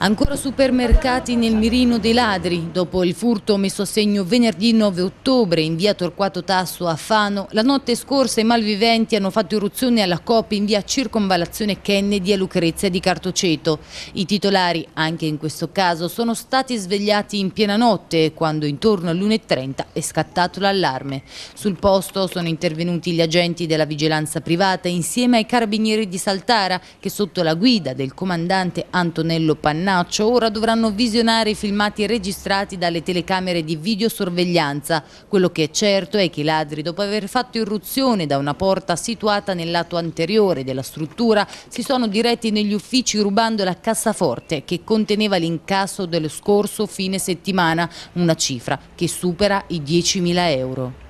Ancora supermercati nel mirino dei ladri. Dopo il furto messo a segno venerdì 9 ottobre in via Torquato Tasso a Fano, la notte scorsa i malviventi hanno fatto irruzione alla COP in via Circonvallazione Kennedy a Lucrezia di Cartoceto. I titolari, anche in questo caso, sono stati svegliati in piena notte quando intorno all'1.30 è scattato l'allarme. Sul posto sono intervenuti gli agenti della vigilanza privata insieme ai carabinieri di Saltara che sotto la guida del comandante Antonello Pannini Vernaccio ora dovranno visionare i filmati registrati dalle telecamere di videosorveglianza. Quello che è certo è che i ladri, dopo aver fatto irruzione da una porta situata nel lato anteriore della struttura, si sono diretti negli uffici rubando la cassaforte che conteneva l'incasso dello scorso fine settimana, una cifra che supera i 10.000 euro.